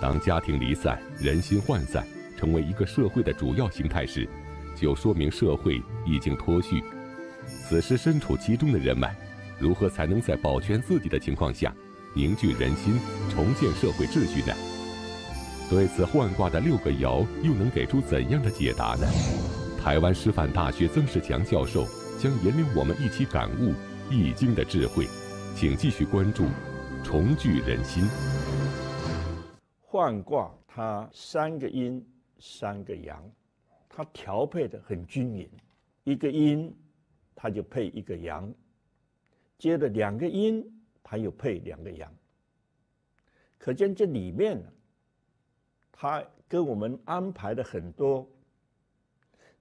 当家庭离散、人心涣散成为一个社会的主要形态时，就说明社会已经脱序。此时身处其中的人们，如何才能在保全自己的情况下凝聚人心、重建社会秩序呢？对此，换卦的六个爻又能给出怎样的解答呢？台湾师范大学曾仕强教授将引领我们一起感悟《易经》的智慧，请继续关注，重聚人心。换卦，它三个阴，三个阳，它调配的很均匀。一个阴，它就配一个阳；接着两个阴，它又配两个阳。可见这里面呢，它跟我们安排的很多，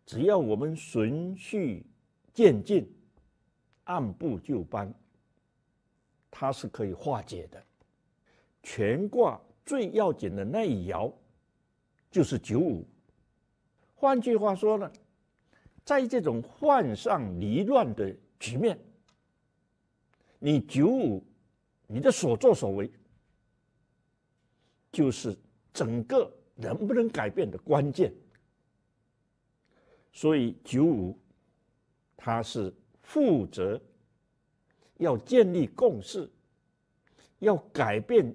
只要我们循序渐进，按部就班，它是可以化解的。全卦。最要紧的那一爻，就是九五。换句话说呢，在这种患上离乱的局面，你九五，你的所作所为，就是整个能不能改变的关键。所以九五，他是负责要建立共识，要改变。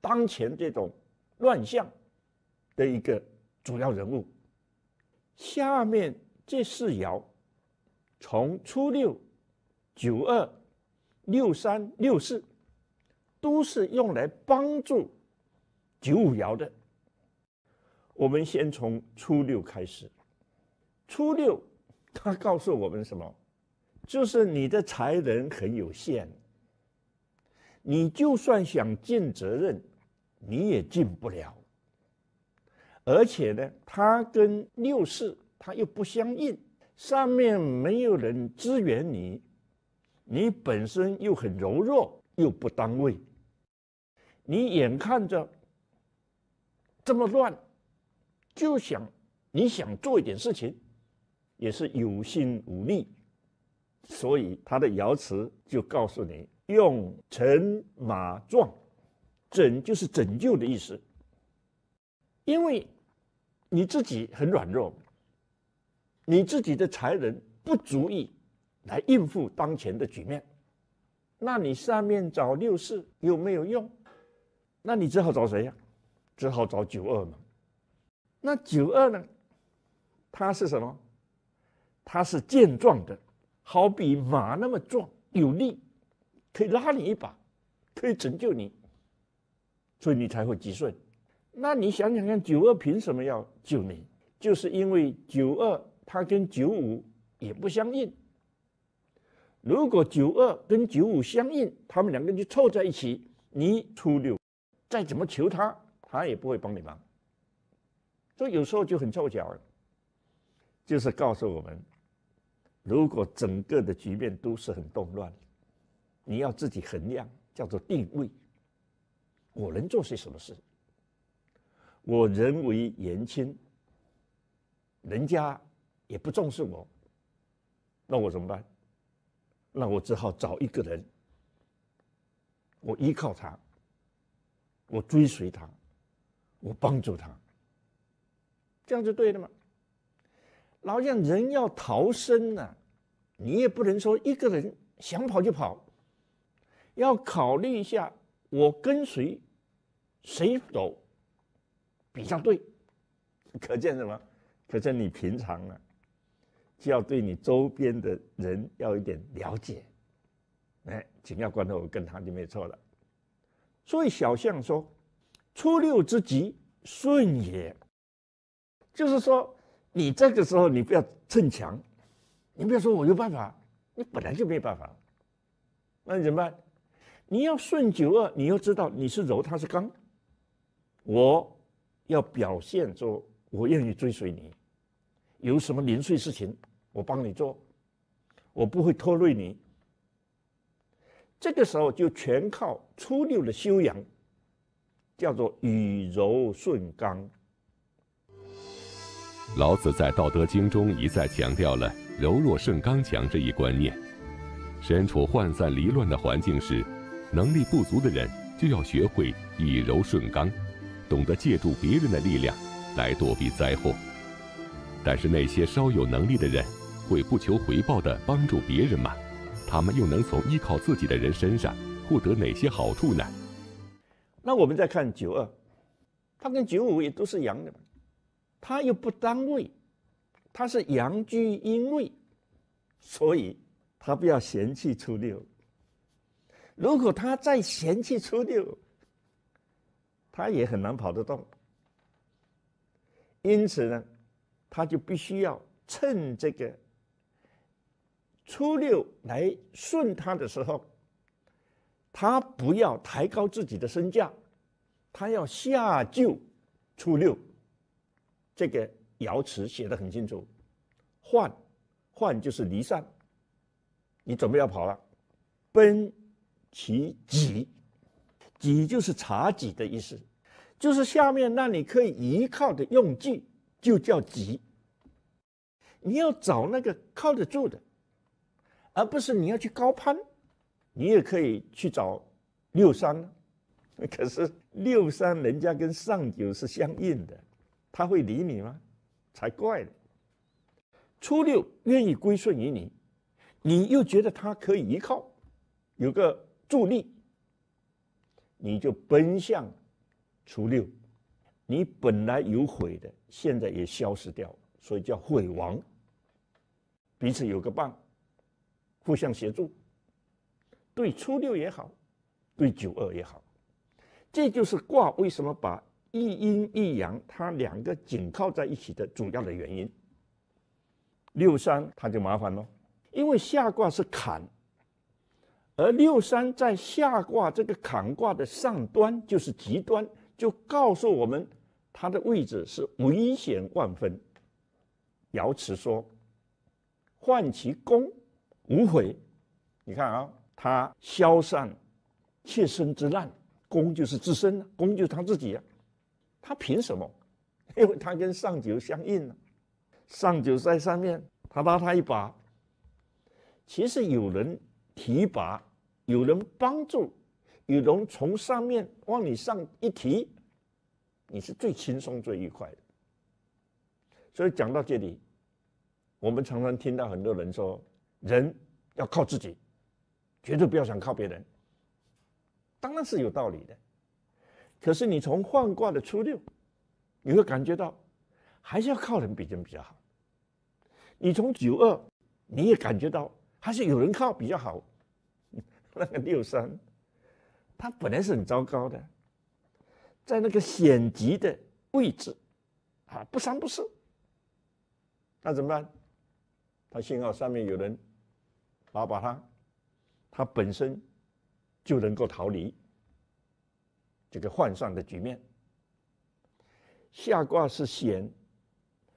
当前这种乱象的一个主要人物，下面这四爻，从初六、九二、六三、六四，都是用来帮助九五爻的。我们先从初六开始。初六，它告诉我们什么？就是你的才能很有限，你就算想尽责任。你也进不了，而且呢，他跟六四他又不相应，上面没有人支援你，你本身又很柔弱，又不当位，你眼看着这么乱，就想你想做一点事情，也是有心无力，所以他的爻辞就告诉你用辰马壮。拯就是拯救的意思，因为你自己很软弱，你自己的才能不足以来应付当前的局面，那你上面找六四有没有用？那你只好找谁呀？只好找九二嘛。那九二呢？他是什么？他是健壮的，好比马那么壮有力，可以拉你一把，可以拯救你。所以你才会急顺，那你想想看，九二凭什么要救你？就是因为九二他跟九五也不相应。如果九二跟九五相应，他们两个就凑在一起，你初六再怎么求他，他也不会帮你忙。所以有时候就很凑巧，了，就是告诉我们，如果整个的局面都是很动乱，你要自己衡量，叫做定位。我能做些什么事？我人微言轻，人家也不重视我，那我怎么办？那我只好找一个人，我依靠他，我追随他，我帮助他，这样就对了然老讲人要逃生呢，你也不能说一个人想跑就跑，要考虑一下。我跟谁，谁走比较对？可见什么？可见你平常呢，就要对你周边的人要一点了解。哎，紧要关头我跟他就没错了。所以小象说：“初六之吉，顺也。”就是说，你这个时候你不要逞强，你不要说我有办法，你本来就没办法，那你怎么办？你要顺九二，你要知道你是柔，他是刚。我要表现说，我愿意追随你。有什么零碎事情，我帮你做，我不会拖累你。这个时候就全靠初六的修养，叫做以柔顺刚。老子在《道德经》中一再强调了“柔弱胜刚强”这一观念。身处涣散离乱的环境时，能力不足的人就要学会以柔顺刚，懂得借助别人的力量来躲避灾祸。但是那些稍有能力的人，会不求回报的帮助别人吗？他们又能从依靠自己的人身上获得哪些好处呢？那我们再看九二，他跟九五也都是阳的，他又不当位，他是阳居阴位，所以他不要嫌弃初六。如果他再嫌弃初六，他也很难跑得动。因此呢，他就必须要趁这个初六来顺他的时候，他不要抬高自己的身价，他要下救初六。这个爻辞写的很清楚，换换就是离散，你准备要跑了，奔。其几，几就是茶几的意思，就是下面那你可以依靠的用具，就叫几。你要找那个靠得住的，而不是你要去高攀，你也可以去找六三，可是六三人家跟上九是相应的，他会理你吗？才怪呢！初六愿意归顺于你，你又觉得他可以依靠，有个。助力，你就奔向初六，你本来有悔的，现在也消失掉了，所以叫悔亡。彼此有个伴，互相协助，对初六也好，对九二也好，这就是卦为什么把一阴一阳，它两个紧靠在一起的主要的原因。六三它就麻烦了，因为下卦是坎。而六三在下卦这个坎卦的上端，就是极端，就告诉我们它的位置是危险万分。爻辞说：“患其功，无悔。”你看啊，他消散妾身之难，功就是自身功就是他自己啊。他凭什么？因为他跟上九相应呢。上九在上面，他拉他一把。其实有人提拔。有人帮助，有人从上面往你上一提，你是最轻松、最愉快的。所以讲到这里，我们常常听到很多人说：“人要靠自己，绝对不要想靠别人。”当然是有道理的。可是你从换卦的初六，你会感觉到还是要靠人比人比较好；你从九二，你也感觉到还是有人靠比较好。那个六三，他本来是很糟糕的，在那个险极的位置，啊，不三不四。那怎么办？他幸好上面有人，把把他，他本身就能够逃离这个患上的局面。下卦是险，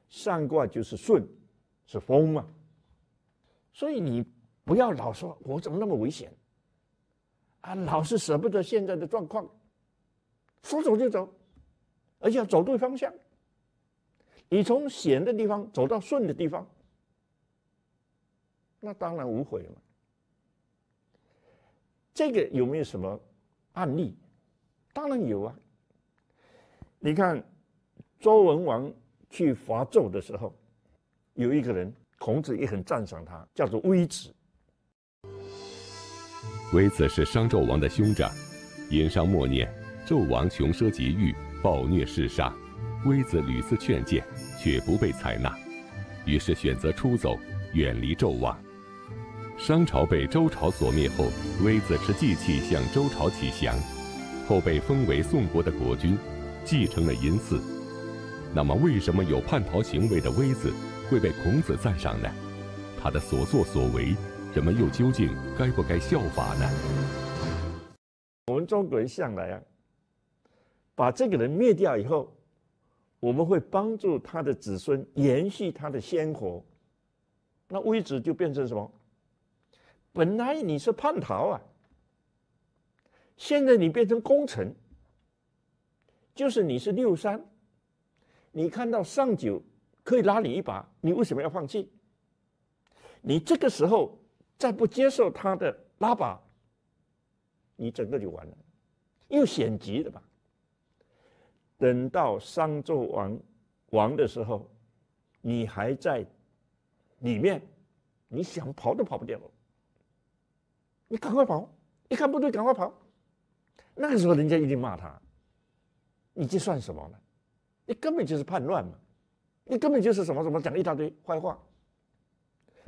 上卦就是顺，是风嘛。所以你不要老说，我怎么那么危险？啊，老是舍不得现在的状况，说走就走，而且要走对方向。你从险的地方走到顺的地方，那当然无悔了。这个有没有什么案例？当然有啊。你看，周文王去伐纣的时候，有一个人，孔子也很赞赏他，叫做微子。微子是商纣王的兄长，殷商默念纣王穷奢极欲、暴虐嗜杀，微子屡次劝谏，却不被采纳，于是选择出走，远离纣王。商朝被周朝所灭后，微子持祭器向周朝起降，后被封为宋国的国君，继承了殷祀。那么，为什么有叛逃行为的微子会被孔子赞赏呢？他的所作所为？人们又究竟该不该效法呢？我们中国人向来啊，把这个人灭掉以后，我们会帮助他的子孙延续他的鲜活，那位置就变成什么？本来你是叛逃啊，现在你变成功臣，就是你是六三，你看到上九可以拉你一把，你为什么要放弃？你这个时候。再不接受他的拉巴，你整个就完了，又险急了吧？等到商纣王亡的时候，你还在里面，你想跑都跑不掉了。你赶快跑，一看不对，赶快跑。那个时候人家一定骂他，你这算什么你根本就是叛乱嘛，你根本就是什么什么讲一大堆坏话。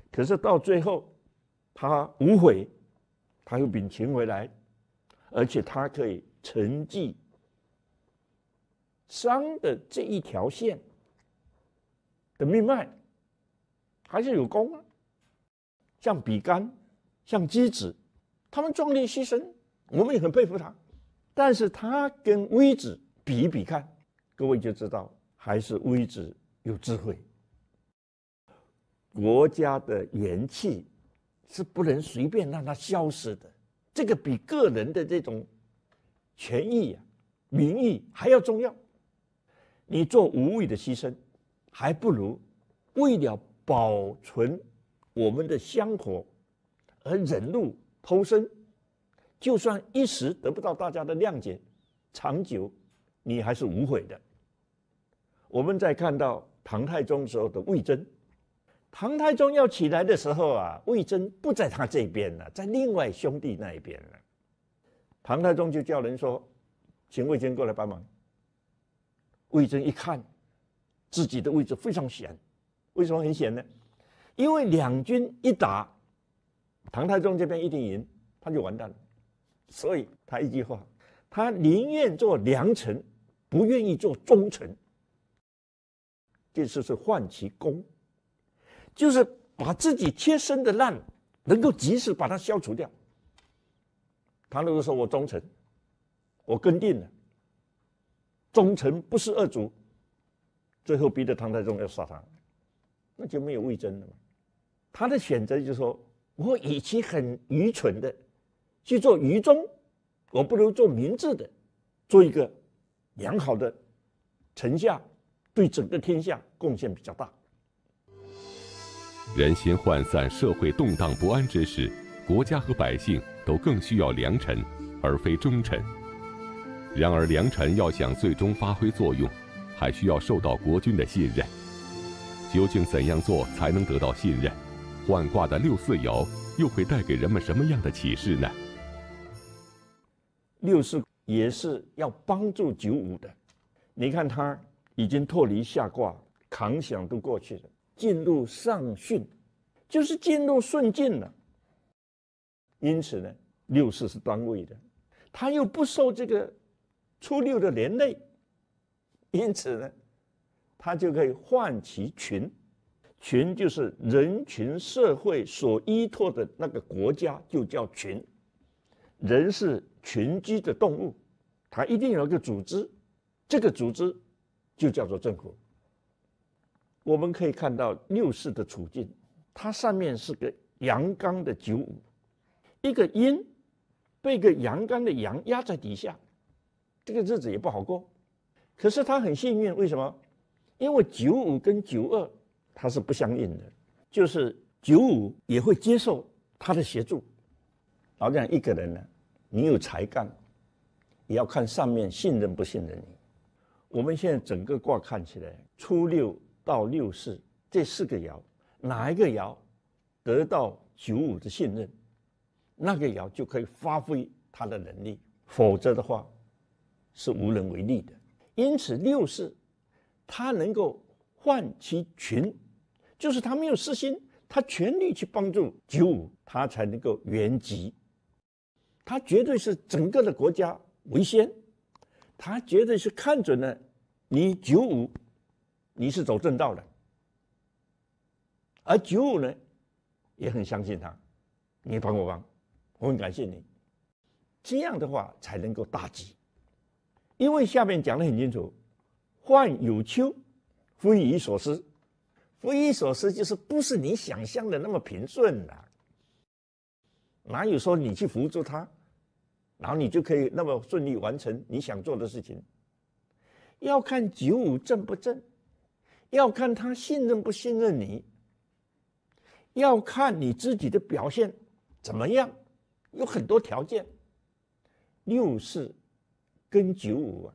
可是到最后。他无悔，他又秉情回来，而且他可以承继商的这一条线的命脉，还是有功啊。像比干，像箕子，他们壮烈牺牲，我们也很佩服他。但是他跟微子比一比看，各位就知道，还是微子有智慧，国家的元气。是不能随便让它消失的，这个比个人的这种权益啊、名誉还要重要。你做无谓的牺牲，还不如为了保存我们的香火而忍辱偷生，就算一时得不到大家的谅解，长久你还是无悔的。我们在看到唐太宗时候的魏征。唐太宗要起来的时候啊，魏征不在他这边了，在另外兄弟那一边了。唐太宗就叫人说，请魏征过来帮忙。魏征一看，自己的位置非常险，为什么很险呢？因为两军一打，唐太宗这边一定赢，他就完蛋了。所以他一句话，他宁愿做良臣，不愿意做忠臣。这次是换其功。就是把自己贴身的烂能够及时把它消除掉。他如果说我忠诚，我跟定了。忠诚不是恶主，最后逼得唐太宗要杀他，那就没有魏征了嘛。他的选择就是说我与其很愚蠢的去做愚忠，我不如做明智的，做一个良好的丞相，对整个天下贡献比较大。人心涣散、社会动荡不安之时，国家和百姓都更需要良臣，而非忠臣。然而，良臣要想最终发挥作用，还需要受到国君的信任。究竟怎样做才能得到信任？换卦的六四爻又会带给人们什么样的启示呢？六四也是要帮助九五的，你看他已经脱离下卦，扛响都过去了。进入上训，就是进入顺境了。因此呢，六四是单位的，他又不受这个初六的连累，因此呢，他就可以唤其群。群就是人群社会所依托的那个国家，就叫群。人是群居的动物，他一定有个组织，这个组织就叫做政府。我们可以看到六四的处境，它上面是个阳刚的九五，一个阴被个阳刚的阳压在底下，这个日子也不好过。可是他很幸运，为什么？因为九五跟九二它是不相应的，就是九五也会接受他的协助。老讲一个人呢，你有才干，也要看上面信任不信任你。我们现在整个卦看起来初六。到六四这四个爻，哪一个爻得到九五的信任，那个爻就可以发挥他的能力，否则的话是无能为力的。因此，六四他能够唤其群，就是他没有私心，他全力去帮助九五，他才能够圆寂。他绝对是整个的国家为先，他绝对是看准了你九五。你是走正道的，而九五呢，也很相信他。你帮我帮？我很感谢你。这样的话才能够大吉，因为下面讲的很清楚：患有丘，非夷所思。非夷所思就是不是你想象的那么平顺的。哪有说你去辅助他，然后你就可以那么顺利完成你想做的事情？要看九五正不正。要看他信任不信任你，要看你自己的表现怎么样，有很多条件。六四跟九五啊，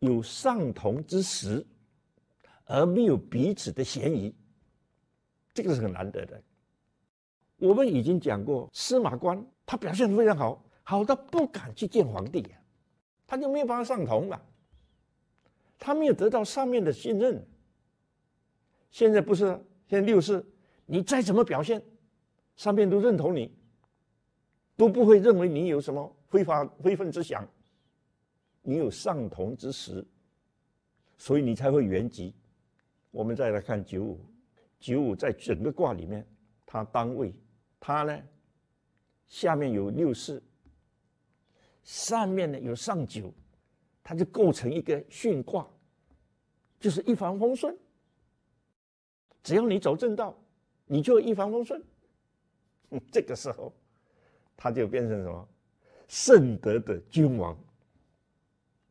有上同之时，而没有彼此的嫌疑，这个是很难得的。我们已经讲过，司马光他表现的非常好，好到不敢去见皇帝呀，他就没有办法上同了，他没有得到上面的信任。现在不是，现在六四，你再怎么表现，上面都认同你，都不会认为你有什么非法非分之想，你有上同之时，所以你才会原籍。我们再来看九五，九五在整个卦里面，它当位，它呢下面有六四，上面呢有上九，它就构成一个巽卦，就是一帆风顺。只要你走正道，你就一帆风顺。这个时候，他就变成什么圣德的君王，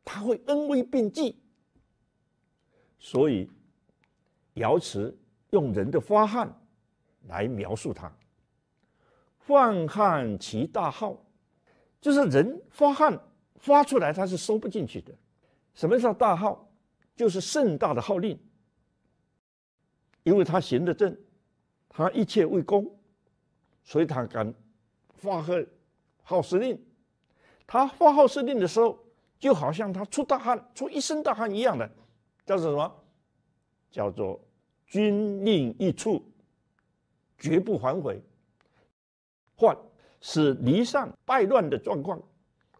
他会恩威并济。所以，瑶池用人的发汗来描述他，放汗其大号，就是人发汗发出来，他是收不进去的。什么叫大号？就是盛大的号令。因为他行得正，他一切为公，所以他敢发号号施令。他发号施令的时候，就好像他出大汗、出一身大汗一样的，叫做什么？叫做军令一出，绝不反悔，换使离散败乱的状况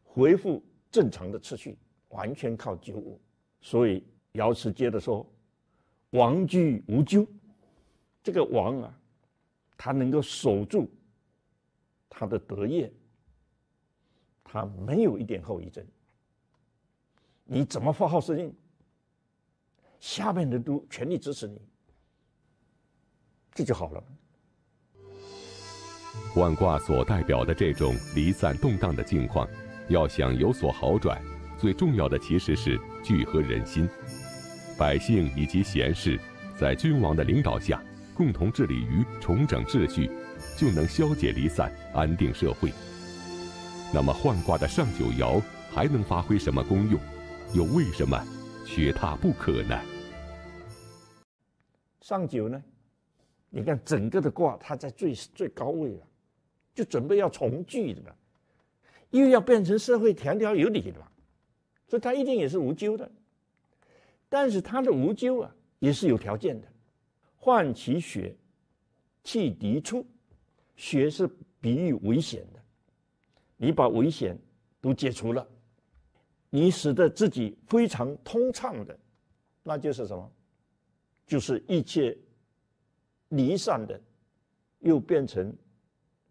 恢复正常的秩序，完全靠九五。所以瑶池接着说。王居无咎，这个王啊，他能够守住他的德业，他没有一点后遗症。你怎么发号施令，下面的都全力支持你，这就好了。万卦所代表的这种离散动荡的境况，要想有所好转，最重要的其实是聚合人心。百姓以及贤士，在君王的领导下，共同致力于重整秩序，就能消解离散，安定社会。那么，换卦的上九爻还能发挥什么功用？又为什么缺它不可呢？上九呢？你看整个的卦，它在最最高位了，就准备要重聚的，又要变成社会，条条有理了，所以它一定也是无咎的。但是他的无咎啊，也是有条件的。患其血，气涤出，血是比喻危险的。你把危险都解除了，你使得自己非常通畅的，那就是什么？就是一切离散的，又变成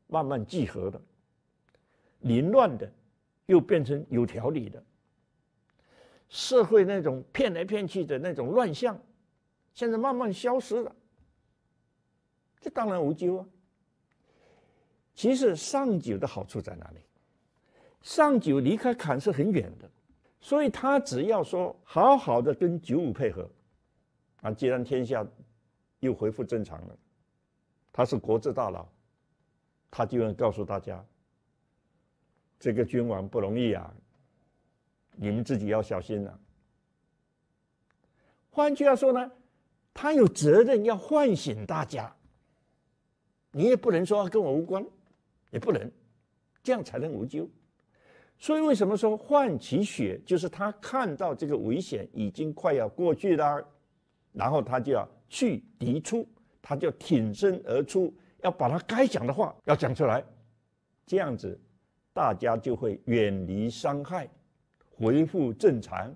慢慢聚合了；凌乱的，又变成有条理的。社会那种骗来骗去的那种乱象，现在慢慢消失了，这当然无咎啊。其实上九的好处在哪里？上九离开坎是很远的，所以他只要说好好的跟九五配合啊。既然天下又恢复正常了，他是国之大佬，他就能告诉大家：这个君王不容易啊。你们自己要小心了。换句话说呢，他有责任要唤醒大家。你也不能说跟我无关，也不能，这样才能无咎。所以为什么说唤起血，就是他看到这个危险已经快要过去啦，然后他就要去提出，他就挺身而出，要把他该讲的话要讲出来，这样子大家就会远离伤害。恢复正常，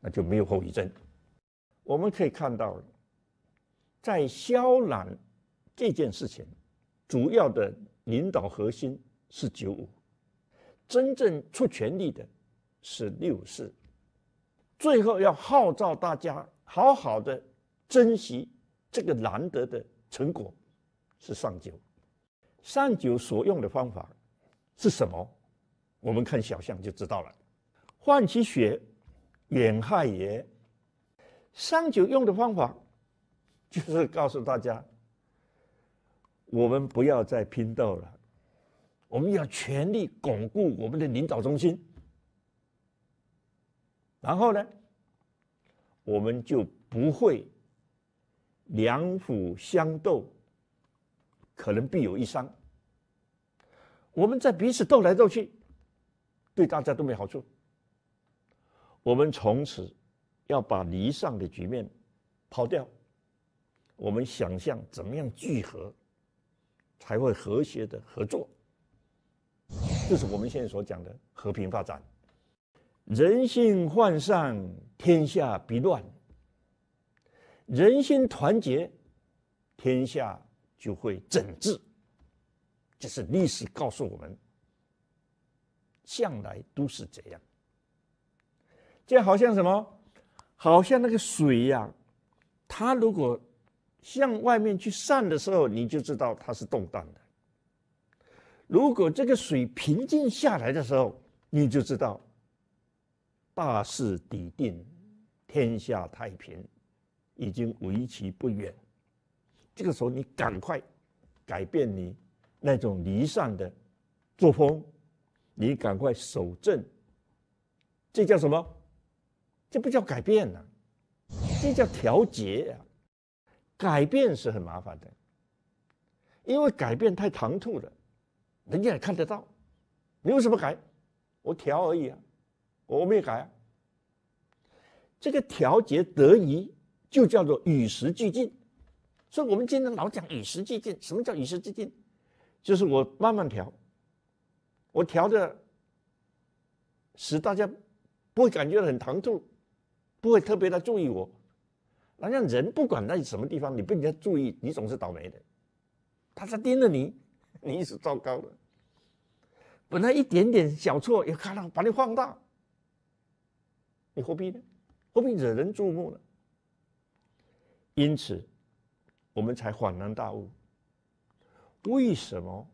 那就没有后遗症。我们可以看到，在消然这件事情，主要的领导核心是九五，真正出全力的是六四，最后要号召大家好好的珍惜这个难得的成果，是上九。上九所用的方法是什么？我们看小象就知道了。换其血，远害也。伤九用的方法，就是告诉大家：我们不要再拼斗了，我们要全力巩固我们的领导中心。然后呢，我们就不会两虎相斗，可能必有一伤。我们在彼此斗来斗去，对大家都没好处。我们从此要把离散的局面抛掉，我们想象怎么样聚合才会和谐的合作，就是我们现在所讲的和平发展。人性涣散，天下必乱；人心团结，天下就会整治。这是历史告诉我们，向来都是这样。就好像什么，好像那个水一样，它如果向外面去散的时候，你就知道它是动荡的；如果这个水平静下来的时候，你就知道大势已定，天下太平，已经为期不远。这个时候，你赶快改变你那种离散的作风，你赶快守正，这叫什么？这不叫改变呐，这叫调节啊！改变是很麻烦的，因为改变太唐突了，人家也看得到。你为什么改？我调而已啊，我没改啊。这个调节得宜，就叫做与时俱进。所以，我们今天老讲与时俱进，什么叫与时俱进？就是我慢慢调，我调的使大家不会感觉很唐突。不会特别的注意我，好像人不管在什么地方，你被人家注意，你总是倒霉的。他在盯着你，你一时糟糕了。本来一点点小错，又看到把你放大，你何必呢？何必惹人注目呢？因此，我们才恍然大悟：为什么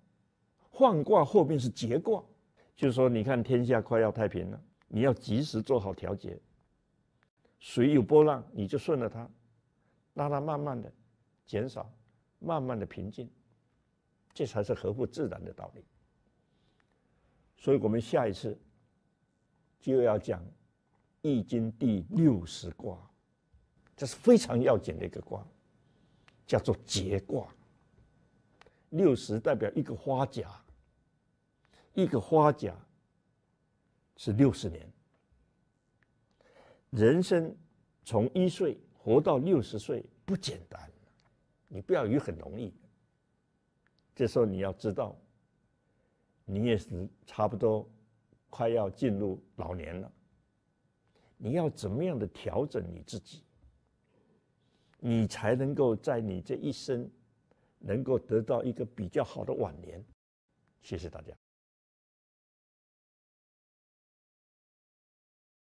换卦后面是节卦？就是说，你看天下快要太平了，你要及时做好调节。水有波浪，你就顺着它，让它慢慢的减少，慢慢的平静，这才是合乎自然的道理。所以我们下一次就要讲《易经》第六十卦，这是非常要紧的一个卦，叫做“节卦”。六十代表一个花甲，一个花甲是六十年。人生从一岁活到六十岁不简单，你不要以为很容易。这时候你要知道，你也是差不多快要进入老年了。你要怎么样的调整你自己，你才能够在你这一生能够得到一个比较好的晚年？谢谢大家。